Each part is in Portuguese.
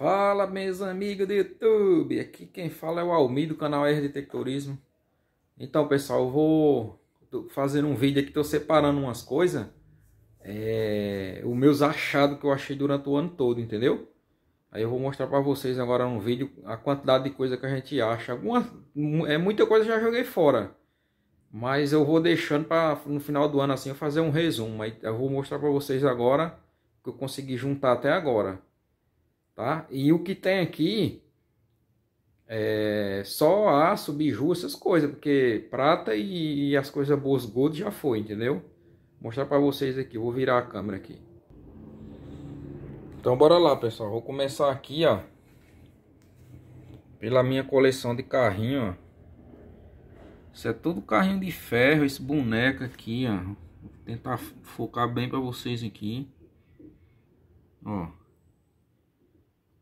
Fala meus amigos do YouTube, aqui quem fala é o Almi do canal R Detectorismo Então pessoal, eu vou fazer um vídeo aqui, estou separando umas coisas é, Os meus achados que eu achei durante o ano todo, entendeu? Aí eu vou mostrar para vocês agora no vídeo a quantidade de coisa que a gente acha Alguma, é Muita coisa já joguei fora Mas eu vou deixando para no final do ano assim eu fazer um resumo Aí eu vou mostrar para vocês agora que eu consegui juntar até agora Tá? E o que tem aqui é só aço, biju, essas coisas, porque prata e, e as coisas boas gold já foi, entendeu? Vou mostrar para vocês aqui, vou virar a câmera aqui. Então bora lá, pessoal. Vou começar aqui, ó, pela minha coleção de carrinho, ó. Isso é todo carrinho de ferro, esse boneco aqui, ó. Vou tentar focar bem para vocês aqui. Ó.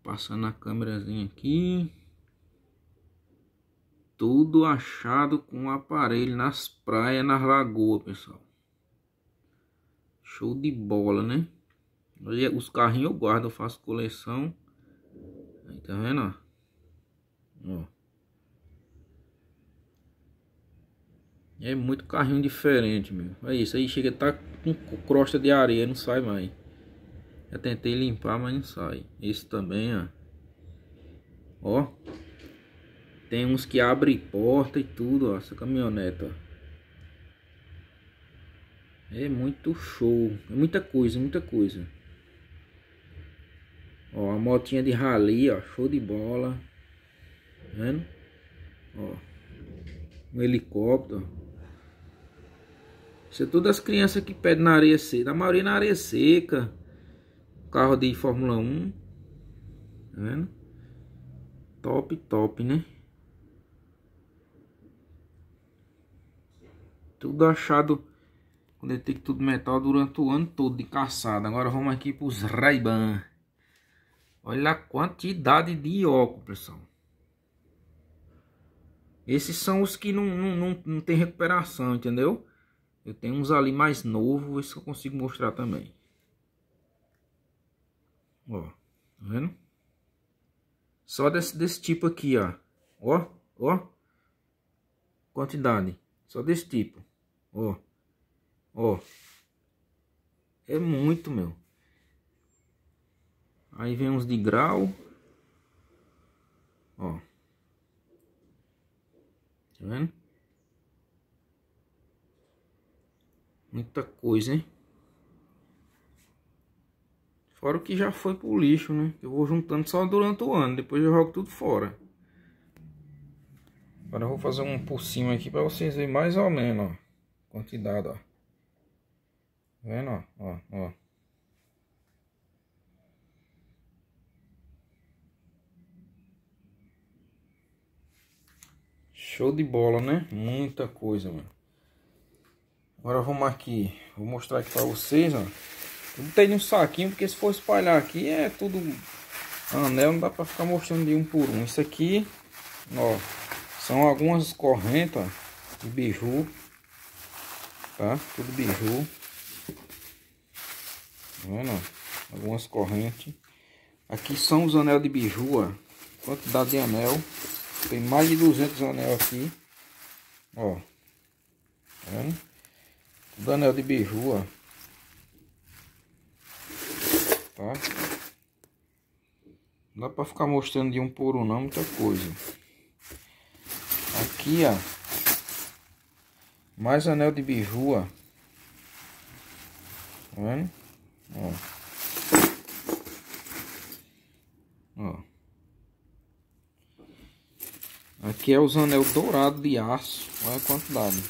Passando a câmerazinha aqui. Tudo achado com o aparelho nas praias, nas lagoas, pessoal. Show de bola, né? Os carrinhos eu guardo, eu faço coleção. Aí, tá vendo, ó? ó. É muito carrinho diferente, meu. É isso aí, chega tá com crosta de areia, não sai mais. Eu tentei limpar, mas não sai. Esse também, ó. Ó. Tem uns que abrem porta e tudo, ó. Essa caminhoneta, ó. É muito show. É muita coisa, é muita coisa. Ó, a motinha de rali, ó. Show de bola. Tá vendo? Ó. Um helicóptero, ó. Isso é todas as crianças que pedem na areia seca. A maioria é na areia seca. Carro de Fórmula 1. Tá vendo? Top, top, né? Tudo achado. Quando eu tenho tudo metal durante o ano todo de caçada. Agora vamos aqui para os ray -Ban. Olha a quantidade de óculos, pessoal. Esses são os que não, não, não, não tem recuperação, entendeu? Eu tenho uns ali mais novos, ver eu consigo mostrar também. Ó, tá vendo? Só desse, desse tipo aqui, ó. Ó, ó. Quantidade. Só desse tipo. Ó. Ó. É muito, meu. Aí vem uns de grau. Ó. Tá vendo? Muita coisa, hein? Fora o que já foi pro lixo, né? Eu vou juntando só durante o ano, depois eu jogo tudo fora. Agora eu vou fazer um por cima aqui para vocês verem mais ou menos, ó. Quantidade, ó. Tá vendo, ó? Ó, ó. Show de bola, né? Muita coisa, mano. Agora vamos aqui. Vou mostrar aqui para vocês, ó. Botei num saquinho, porque se for espalhar aqui é tudo anel, não dá pra ficar mostrando de um por um. Isso aqui, ó, são algumas ó, de biju, tá? Tudo biju. Tá vendo? Algumas correntes. Aqui são os anel de biju, ó. Quantidade de anel. Tem mais de 200 anel aqui. Ó. Tá vendo? Tudo anel de biju, ó tá? Não dá pra ficar mostrando de um por um não, muita coisa. Aqui, ó. Mais anel de biju, ó. Tá vendo? Ó. Ó. Aqui é os anel dourado de aço. Olha a quantidade.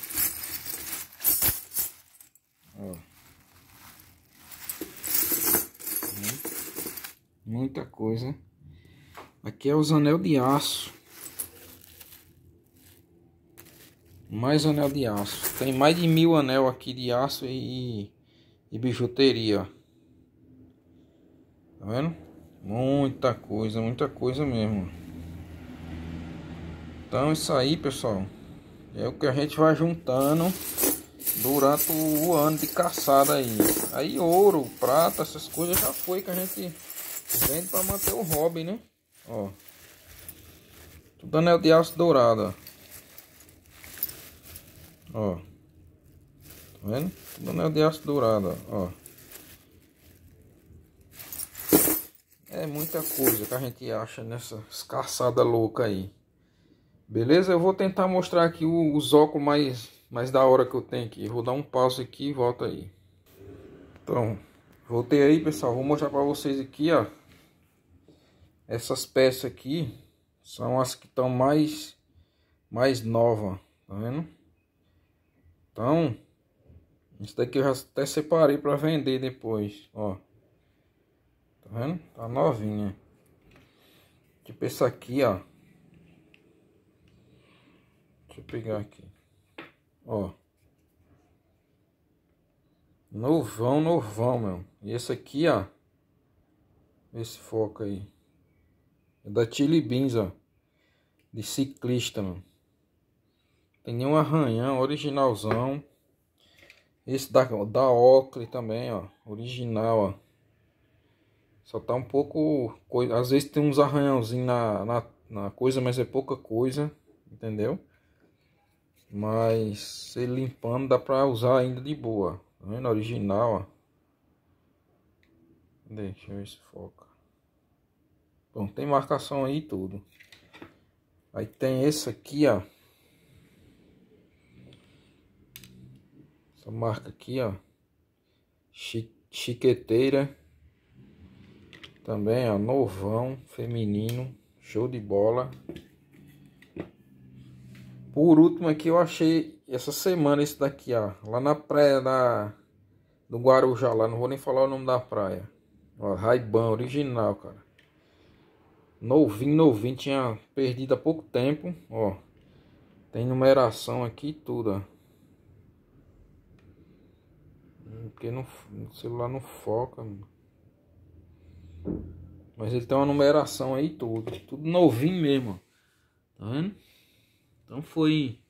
muita coisa. Aqui é os anel de aço. Mais anel de aço. Tem mais de mil anel aqui de aço e, e bijuteria. Tá vendo? Muita coisa, muita coisa mesmo. Então isso aí, pessoal. É o que a gente vai juntando durante o ano de caçada aí. Aí ouro, prata, essas coisas já foi que a gente Vende pra manter o hobby, né? Ó. Tudo anel é de aço dourado, ó. Ó. Tá vendo? Tudo anel é de aço dourado, ó. É muita coisa que a gente acha nessa escassada louca aí. Beleza? Eu vou tentar mostrar aqui os óculos mais, mais da hora que eu tenho aqui. Vou dar um passo aqui e volto aí. Então... Voltei aí, pessoal. Vou mostrar para vocês aqui, ó. Essas peças aqui são as que estão mais mais nova, tá vendo? Então, isso daqui eu já até separei para vender depois, ó. Tá vendo? Tá novinha. Tipo essa aqui, ó. Deixa eu pegar aqui. Ó. Novão, novão, meu. E esse aqui, ó. Esse foco aí. É da Chili Beans, ó. De ciclista, meu. Tem nenhum arranhão, originalzão. Esse da, da Ocre também, ó. Original, ó. Só tá um pouco... Às vezes tem uns arranhãozinhos na, na, na coisa, mas é pouca coisa. Entendeu? Mas se limpando dá pra usar ainda de boa. Tá vendo? Original, ó. Deixa eu ver se foca. Bom, tem marcação aí tudo. Aí tem esse aqui, ó. Essa marca aqui, ó. Chiqueteira. Também, ó. Novão, feminino. Show de bola. Por último aqui eu achei essa semana isso daqui, ó. Lá na praia da, do Guarujá, lá. Não vou nem falar o nome da praia. Ó, Raibão, original, cara. Novinho, novinho. Tinha perdido há pouco tempo, ó. Tem numeração aqui e tudo, ó. Hum, porque não, o celular não foca, mano. Mas ele tem uma numeração aí tudo. Tudo novinho mesmo, ó. Tá vendo? Então foi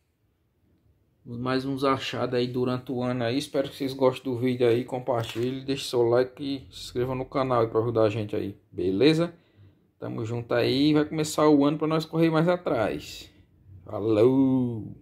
mais uns achados aí durante o ano aí. Espero que vocês gostem do vídeo aí, compartilhe, deixe seu like e se inscreva no canal para ajudar a gente aí, beleza? Tamo junto aí, vai começar o ano para nós correr mais atrás. Falou!